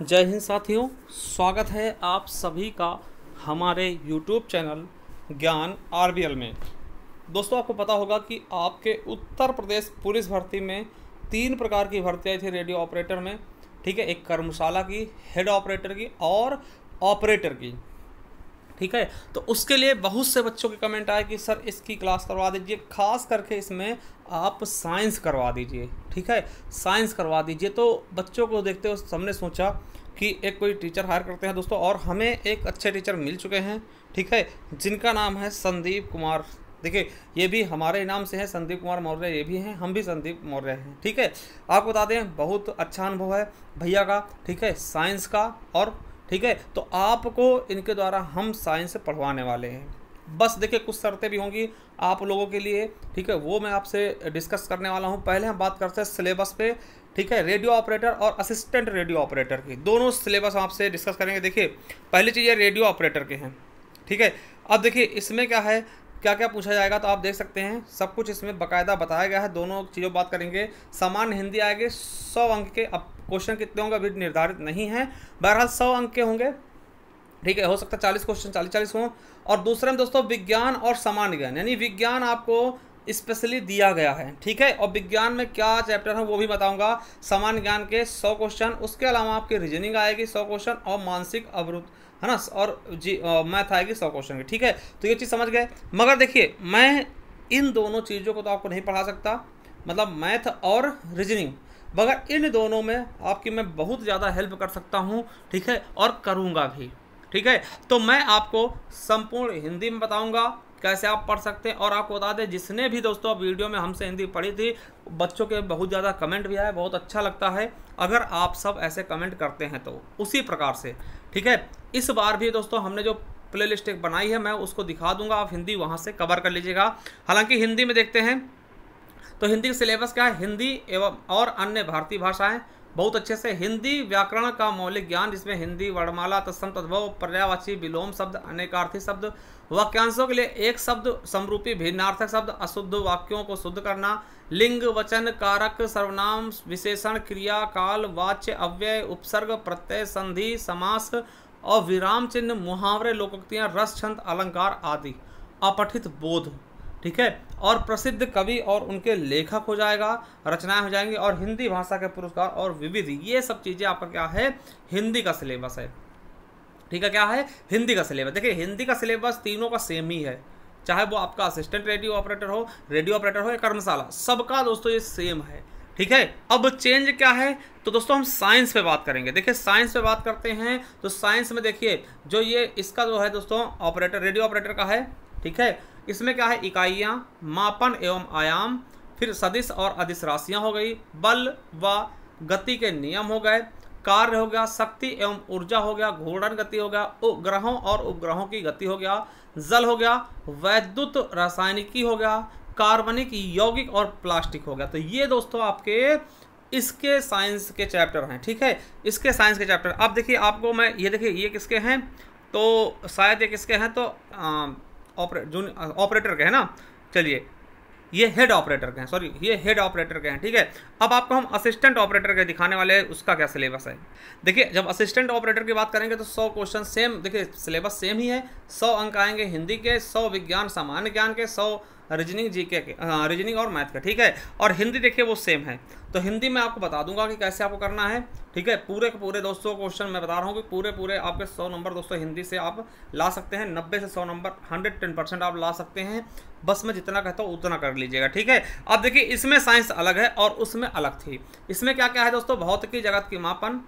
जय हिंद साथियों स्वागत है आप सभी का हमारे यूट्यूब चैनल ज्ञान आर में दोस्तों आपको पता होगा कि आपके उत्तर प्रदेश पुलिस भर्ती में तीन प्रकार की भर्ती आई थी रेडियो ऑपरेटर में ठीक है एक कर्मशाला की हेड ऑपरेटर की और ऑपरेटर की ठीक है तो उसके लिए बहुत से बच्चों के कमेंट आए कि सर इसकी क्लास करवा दीजिए खास करके इसमें आप साइंस करवा दीजिए ठीक है साइंस करवा दीजिए तो बच्चों को देखते हुए हमने सोचा कि एक कोई टीचर हायर करते हैं दोस्तों और हमें एक अच्छे टीचर मिल चुके हैं ठीक है जिनका नाम है संदीप कुमार देखिए ये भी हमारे नाम से है संदीप कुमार मौर्य ये भी हैं हम भी संदीप मौर्य हैं ठीक है आपको बता दें बहुत अच्छा अनुभव है भैया का ठीक है साइंस का और ठीक है तो आपको इनके द्वारा हम साइंस पढ़वाने वाले हैं बस देखिए कुछ शर्तें भी होंगी आप लोगों के लिए ठीक है वो मैं आपसे डिस्कस करने वाला हूँ पहले हम बात करते हैं सिलेबस पे ठीक है रेडियो ऑपरेटर और असिस्टेंट रेडियो ऑपरेटर की दोनों सिलेबस आपसे डिस्कस करेंगे देखिए पहली चीज़ रेडियो ऑपरेटर के हैं ठीक है अब देखिए इसमें क्या है क्या क्या पूछा जाएगा तो आप देख सकते हैं सब कुछ इसमें बकायदा बताया गया है दोनों चीज़ों बात करेंगे सामान्य हिंदी आएंगे सौ अंक के अब क्वेश्चन कितने होंगे अभी निर्धारित नहीं है बहरहाल सौ अंक के होंगे ठीक है हो सकता है चालीस क्वेश्चन चालीस चालीस हों और दूसरे में दोस्तों विज्ञान और सामान्य ज्ञान यानी विज्ञान आपको स्पेशली दिया गया है ठीक है और विज्ञान में क्या चैप्टर है वो भी बताऊंगा सामान्य ज्ञान के 100 क्वेश्चन उसके अलावा आपके रीजनिंग आएगी 100 क्वेश्चन और मानसिक अवरुद्ध है ना और जी मैथ आएगी सौ क्वेश्चन की ठीक है तो ये चीज़ समझ गए मगर देखिए मैं इन दोनों चीज़ों को तो आपको नहीं पढ़ा सकता मतलब मैथ और रीजनिंग मगर इन दोनों में आपकी मैं बहुत ज़्यादा हेल्प कर सकता हूँ ठीक है और करूँगा भी ठीक है तो मैं आपको संपूर्ण हिंदी में बताऊँगा कैसे आप पढ़ सकते हैं और आपको बता दें जिसने भी दोस्तों वीडियो में हमसे हिंदी पढ़ी थी बच्चों के बहुत ज़्यादा कमेंट भी आए बहुत अच्छा लगता है अगर आप सब ऐसे कमेंट करते हैं तो उसी प्रकार से ठीक है इस बार भी दोस्तों हमने जो प्ले लिस्ट एक बनाई है मैं उसको दिखा दूंगा आप हिंदी वहाँ से कवर कर लीजिएगा हालांकि हिंदी में देखते हैं तो हिंदी का सिलेबस क्या है हिंदी एवं और अन्य भारतीय भाषाएं बहुत अच्छे से हिंदी व्याकरण का मौलिक ज्ञान जिसमें हिंदी वर्णमाला तत्सम तद्भव पर्यावाची विलोम शब्द अनेकार्थी शब्द वाक्यांशों के लिए एक शब्द समरूपी भिन्नार्थक शब्द अशुद्ध वाक्यों को शुद्ध करना लिंग वचन कारक सर्वनाम विशेषण क्रिया काल वाच्य अव्यय उपसर्ग प्रत्यय संधि समास और विराम चिन्ह मुहावरे लोकोक्तियाँ रस छंद अलंकार आदि अपठित बोध ठीक है और प्रसिद्ध कवि और उनके लेखक हो जाएगा रचनाएं हो जाएंगी और हिंदी भाषा के पुरस्कार और विविध ये सब चीज़ें आपका क्या है हिंदी का सिलेबस है ठीक है क्या है हिंदी का सिलेबस देखिए हिंदी का सिलेबस तीनों का सेम ही है चाहे वो आपका असिस्टेंट रेडियो ऑपरेटर हो रेडियो ऑपरेटर हो या कर्मशाला सबका दोस्तों ये सेम है ठीक है अब चेंज क्या है तो दोस्तों हम साइंस पे बात करेंगे देखिए साइंस पे बात करते हैं तो साइंस में देखिए जो ये इसका जो है दोस्तों ऑपरेटर रेडियो ऑपरेटर का है ठीक है इसमें क्या है इकाइयाँ मापन एवं आयाम फिर सदिश और अधिस राशियाँ हो गई बल व गति के नियम हो गए कार्य हो गया शक्ति एवं ऊर्जा हो गया घूर्णन गति हो गया ग्रहों और उपग्रहों की गति हो गया जल हो गया वैद्युत रासायनिकी हो गया कार्बनिक यौगिक और प्लास्टिक हो गया तो ये दोस्तों आपके इसके साइंस के चैप्टर हैं ठीक है इसके साइंस के चैप्टर अब देखिए आपको मैं ये देखिए ये किसके हैं तो शायद ये किसके हैं तो आ, ऑपरे ऑपरेटर के है ना चलिए ये हेड ऑपरेटर के हैं सॉरी ये हेड ऑपरेटर के हैं ठीक है अब आपको हम असिस्टेंट ऑपरेटर के दिखाने वाले हैं उसका क्या सिलेबस है देखिए जब असिस्टेंट ऑपरेटर की बात करेंगे तो 100 क्वेश्चन सेम देखिए सिलेबस सेम ही है 100 अंक आएंगे हिंदी के 100 विज्ञान सामान्य ज्ञान के सौ रीजनिंग जी के हाँ, रीजनिंग और मैथ का ठीक है और हिंदी देखिए वो सेम है तो हिंदी मैं आपको बता दूंगा कि कैसे आपको करना है ठीक है पूरे के पूरे दोस्तों क्वेश्चन मैं बता रहा हूँ कि पूरे पूरे आपके सौ नंबर दोस्तों हिंदी से आप ला सकते हैं नब्बे से सौ नंबर हंड्रेड टेन परसेंट आप ला सकते हैं बस मैं जितना कहता हूँ उतना कर लीजिएगा ठीक है अब देखिए इसमें साइंस अलग है और उसमें अलग थी इसमें क्या क्या है दोस्तों भौतिकी जगत की मापन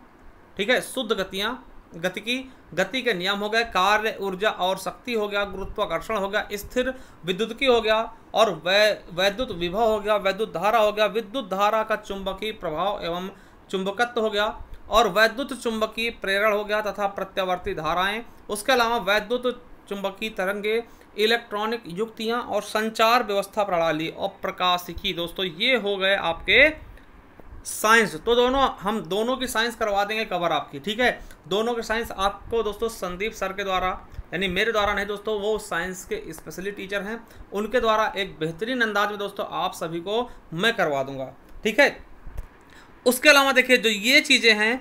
ठीक है शुद्ध गतियाँ गति की गति के नियम हो गए कार्य ऊर्जा और शक्ति हो गया गुरुत्वाकर्षण हो गया स्थिर विद्युत की हो गया और वै वैद्युत विभव हो गया वैद्युत धारा हो गया विद्युत धारा का चुंबकीय प्रभाव एवं चुंबकत्व हो गया और वैद्युत चुंबकीय प्रेरण हो गया तथा प्रत्यावर्ती धाराएं उसके अलावा वैद्युत चुंबकीय तरंगे इलेक्ट्रॉनिक युक्तियाँ और संचार व्यवस्था प्रणाली और प्रकाशिकी दोस्तों ये हो गए आपके साइंस तो दोनों हम दोनों की साइंस करवा देंगे कवर आपकी ठीक है दोनों की साइंस आपको दोस्तों संदीप सर के द्वारा यानी मेरे द्वारा नहीं दोस्तों वो साइंस के स्पेशली टीचर हैं उनके द्वारा एक बेहतरीन अंदाज में दोस्तों आप सभी को मैं करवा दूंगा ठीक है उसके अलावा देखिए जो ये चीज़ें हैं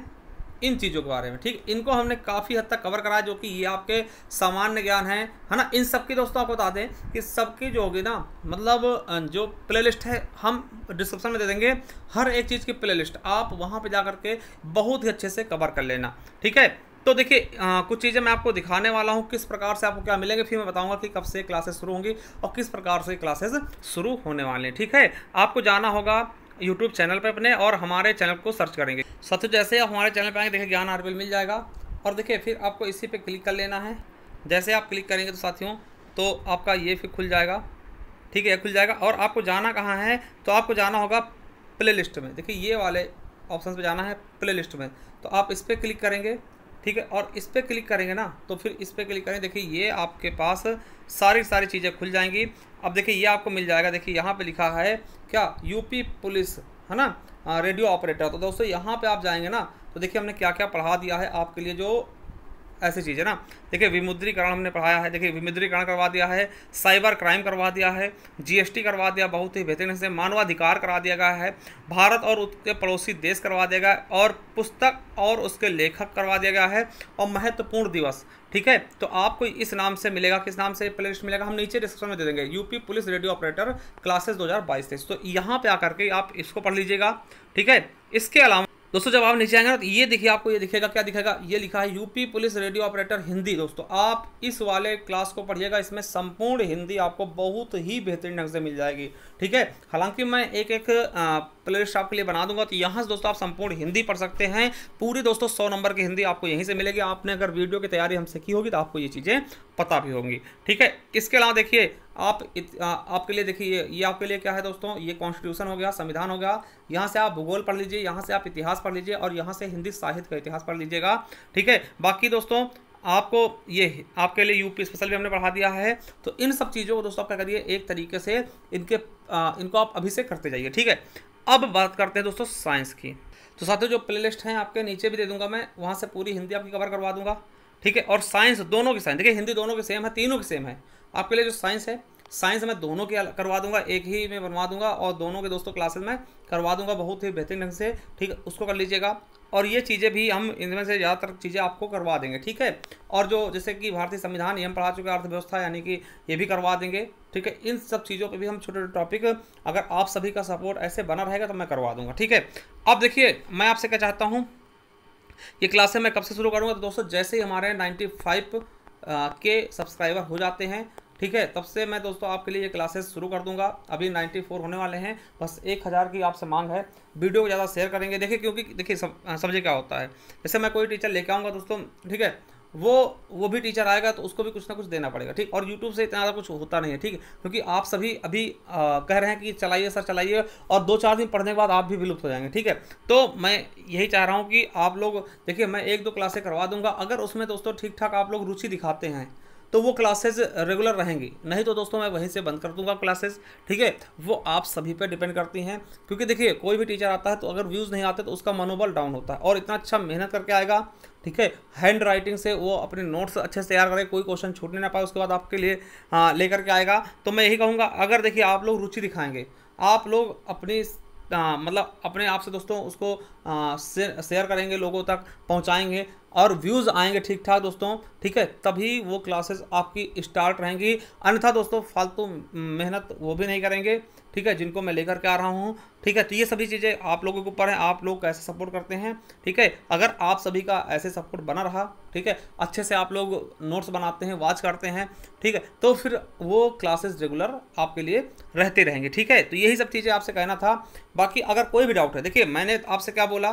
इन चीज़ों के बारे में ठीक इनको हमने काफ़ी हद तक कवर कराया जो कि ये आपके सामान्य ज्ञान है है ना इन सबकी दोस्तों आपको बता दें कि सबकी जो होगी ना मतलब जो प्लेलिस्ट है हम डिस्क्रिप्शन में दे देंगे हर एक चीज़ की प्लेलिस्ट आप वहाँ पर जा के बहुत ही अच्छे से कवर कर लेना ठीक है तो देखिए कुछ चीज़ें मैं आपको दिखाने वाला हूँ किस प्रकार से आपको क्या मिलेंगे फिर मैं बताऊँगा कि कब से क्लासेस शुरू होंगी और किस प्रकार से क्लासेस शुरू होने वाले हैं ठीक है आपको जाना होगा यूट्यूब चैनल पर अपने और हमारे चैनल को सर्च करेंगे साथियों जैसे आप हमारे चैनल पर आएंगे देखिए ज्ञान आरबीएल मिल जाएगा और देखिए फिर आपको इसी पे क्लिक कर लेना है जैसे आप क्लिक करेंगे तो साथियों तो आपका ये फिर खुल जाएगा ठीक है खुल जाएगा और आपको जाना कहाँ है तो आपको जाना होगा प्ले लिस्ट में देखिए ये वाले ऑप्शन पर जाना है प्ले लिस्ट में तो आप इस पर क्लिक करेंगे ठीक है और इस पर क्लिक करेंगे ना तो फिर इस पर क्लिक करेंगे देखिए ये आपके पास सारी सारी चीज़ें खुल जाएंगी अब देखिए ये आपको मिल जाएगा देखिए यहाँ पे लिखा है क्या यूपी पुलिस है ना रेडियो ऑपरेटर तो दोस्तों यहाँ पे आप जाएंगे ना तो देखिए हमने क्या क्या पढ़ा दिया है आपके लिए जो ऐसी चीज़ है ना देखिए विमुद्रीकरण हमने पढ़ाया है देखिए विमुद्रीकरण करवा दिया है साइबर क्राइम करवा दिया है जीएसटी करवा दिया बहुत ही बेहतरीन से मानवाधिकार करा दिया गया है भारत और उसके पड़ोसी देश करवा दिया गया और पुस्तक और उसके लेखक करवा दिया गया है और महत्वपूर्ण दिवस ठीक है तो आपको इस नाम से मिलेगा किस नाम से प्ले लिस्ट मिलेगा हम नीचे डिस्क्रिप्शन में दे देंगे UP police radio operator classes दो हज़ार तो यहाँ पे आकर के आप इसको पढ़ लीजिएगा ठीक है इसके अलावा दोस्तों जब आप नीचे आएंगे ना तो ये देखिए आपको ये दिखेगा क्या दिखेगा ये लिखा है UP police radio operator Hindi दोस्तों आप इस वाले क्लास को पढ़िएगा इसमें संपूर्ण हिंदी आपको बहुत ही बेहतरीन ढंग से मिल जाएगी ठीक है हालांकि मैं एक एक प्लेलिस्ट आपके लिए बना दूंगा तो यहाँ से दोस्तों आप संपूर्ण हिंदी पढ़ सकते हैं पूरी दोस्तों सौ नंबर की हिंदी आपको यहीं से मिलेगी आपने अगर वीडियो की तैयारी हमसे की होगी तो आपको ये चीज़ें पता भी होंगी ठीक है इसके अलावा देखिए आप इत, आ, आपके लिए देखिए ये आपके लिए क्या है दोस्तों ये कॉन्स्टिट्यूशन हो गया संविधान हो गया यहाँ से आप भूगोल पढ़ लीजिए यहाँ से आप इतिहास पढ़ लीजिए और यहाँ से हिंदी साहित्य का इतिहास पढ़ लीजिएगा ठीक है बाकी दोस्तों आपको ये आपके लिए यूपी स्पेशल भी हमने पढ़ा दिया है तो इन सब चीज़ों को दोस्तों आप क्या करिए एक तरीके से इनके आ, इनको आप अभी से करते जाइए ठीक है अब बात करते हैं दोस्तों साइंस की तो साथियों जो प्लेलिस्ट हैं आपके नीचे भी दे दूंगा मैं वहाँ से पूरी हिंदी आपकी कवर करवा दूंगा ठीक है और साइंस दोनों की साइंस देखिए हिंदी दोनों की सेम है तीनों की सेम है आपके लिए जो साइंस है साइंस मैं दोनों के करवा दूंगा एक ही में बनवा दूंगा और दोनों के दोस्तों क्लासेस में करवा दूंगा बहुत ही बेहतरीन ढंग से ठीक है उसको कर लीजिएगा और ये चीज़ें भी हम इनमें से ज़्यादातर चीज़ें आपको करवा देंगे ठीक है और जो जैसे कि भारतीय संविधान ये हम पढ़ा चुके हैं अर्थव्यवस्था यानी कि ये भी करवा देंगे ठीक है इन सब चीज़ों पे भी हम छोटे छोटे टॉपिक अगर आप सभी का सपोर्ट ऐसे बना रहेगा तो मैं करवा दूंगा ठीक है अब देखिए मैं आपसे क्या चाहता हूँ ये क्लासें मैं कब से शुरू करूँगा तो दोस्तों जैसे ही हमारे नाइन्टी के सब्सक्राइबर हो जाते हैं ठीक है तब से मैं दोस्तों आपके लिए ये क्लासेस शुरू कर दूंगा अभी 94 होने वाले हैं बस एक हज़ार की आपसे मांग है वीडियो को ज़्यादा शेयर करेंगे देखिए क्योंकि देखिए सब क्या होता है जैसे मैं कोई टीचर लेके आऊँगा दोस्तों ठीक है वो वो भी टीचर आएगा तो उसको भी कुछ ना कुछ देना पड़ेगा ठीक और यूट्यूब से इतना ज़्यादा कुछ होता नहीं है ठीक क्योंकि आप सभी अभी आ, कह रहे हैं कि चलाइए सर चलाइए और दो चार दिन पढ़ने के बाद आप भी विलुप्त हो जाएंगे ठीक है तो मैं यही चाह रहा हूँ कि आप लोग देखिए मैं एक दो क्लासें करवा दूंगा अगर उसमें दोस्तों ठीक ठाक आप लोग रुचि दिखाते हैं तो वो क्लासेज रेगुलर रहेंगी नहीं तो दोस्तों मैं वहीं से बंद कर दूंगा क्लासेज ठीक है वो आप सभी पे डिपेंड करती हैं क्योंकि देखिए कोई भी टीचर आता है तो अगर व्यूज़ नहीं आते तो उसका मनोबल डाउन होता है और इतना अच्छा मेहनत करके आएगा ठीक है हैंड राइटिंग से वो अपने नोट्स अच्छे से तैयार करें कोई क्वेश्चन छूटने ना पाए उसके बाद आपके लिए हाँ, लेकर के आएगा तो मैं यही कहूँगा अगर देखिए आप लोग रुचि दिखाएंगे आप लोग अपनी मतलब अपने आप से दोस्तों उसको शेयर करेंगे लोगों तक पहुंचाएंगे और व्यूज़ आएंगे ठीक ठाक दोस्तों ठीक है तभी वो क्लासेस आपकी स्टार्ट रहेंगी अन्यथा दोस्तों फालतू मेहनत वो भी नहीं करेंगे ठीक है जिनको मैं लेकर के आ रहा हूँ ठीक है तो ये सभी चीज़ें आप लोगों के ऊपर हैं आप लोग कैसे सपोर्ट करते हैं ठीक है अगर आप सभी का ऐसे सपोर्ट बना रहा ठीक है अच्छे से आप लोग नोट्स बनाते हैं वाच करते हैं ठीक है तो फिर वो क्लासेस रेगुलर आपके लिए रहते रहेंगे ठीक है तो यही सब चीज़ें आपसे कहना था बाकी अगर कोई भी डाउट है देखिए मैंने आपसे क्या बोला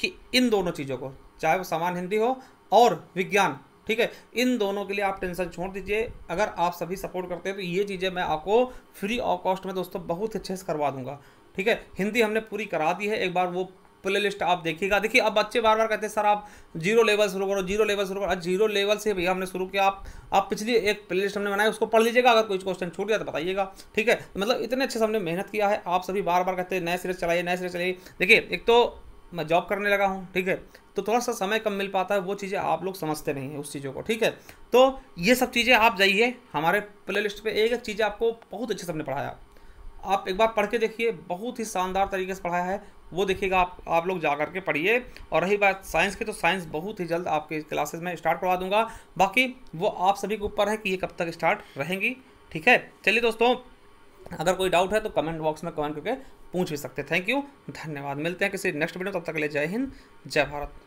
कि इन दोनों चीज़ों को चाहे वो सामान्य हिंदी हो और विज्ञान ठीक है इन दोनों के लिए आप टेंशन छोड़ दीजिए अगर आप सभी सपोर्ट करते हैं तो ये चीज़ें मैं आपको फ्री ऑफ कॉस्ट में दोस्तों बहुत अच्छे से करवा दूंगा ठीक है हिंदी हमने पूरी करा दी है एक बार वो प्ले लिस्ट आप देखिएगा देखिए अब बच्चे बार बार कहते हैं सर आप जीरो लेवल शुरू करो जीरो लेवल शुरू करो जीरो लेवल से भैया हमने शुरू किया आप आप पिछली एक प्ले लिस्ट हमने बनाया उसको पढ़ लीजिएगा अगर कोई क्वेश्चन छूट गया तो बताइएगा ठीक है मतलब इतने अच्छे से हमने मेहनत किया है आप सभी बार बार कहते हैं नए सिरे चलाइए नए सिरे चलाइए देखिए एक तो मैं जॉब करने लगा हूँ ठीक है तो थोड़ा सा समय कम मिल पाता है वो चीज़ें आप लोग समझते नहीं हैं उस चीज़ों को ठीक है तो ये सब चीज़ें आप जाइए हमारे प्ले लिस्ट पर एक एक चीज़ आपको बहुत अच्छे से हमने पढ़ाया आप एक बार पढ़ के देखिए बहुत ही शानदार तरीके से पढ़ाया है वो देखिएगा आप आप लोग जा करके पढ़िए और रही बात साइंस की तो साइंस बहुत ही जल्द आपके क्लासेस में स्टार्ट करवा दूंगा बाकी वो आप सभी के ऊपर है कि ये कब तक स्टार्ट रहेंगी ठीक है चलिए दोस्तों अगर कोई डाउट है तो कमेंट बॉक्स में कमेंट करके पूछ भी सकते हैं थैंक यू धन्यवाद मिलते हैं किसी नेक्स्ट वीडियो तब तक के लिए जय हिंद जय भारत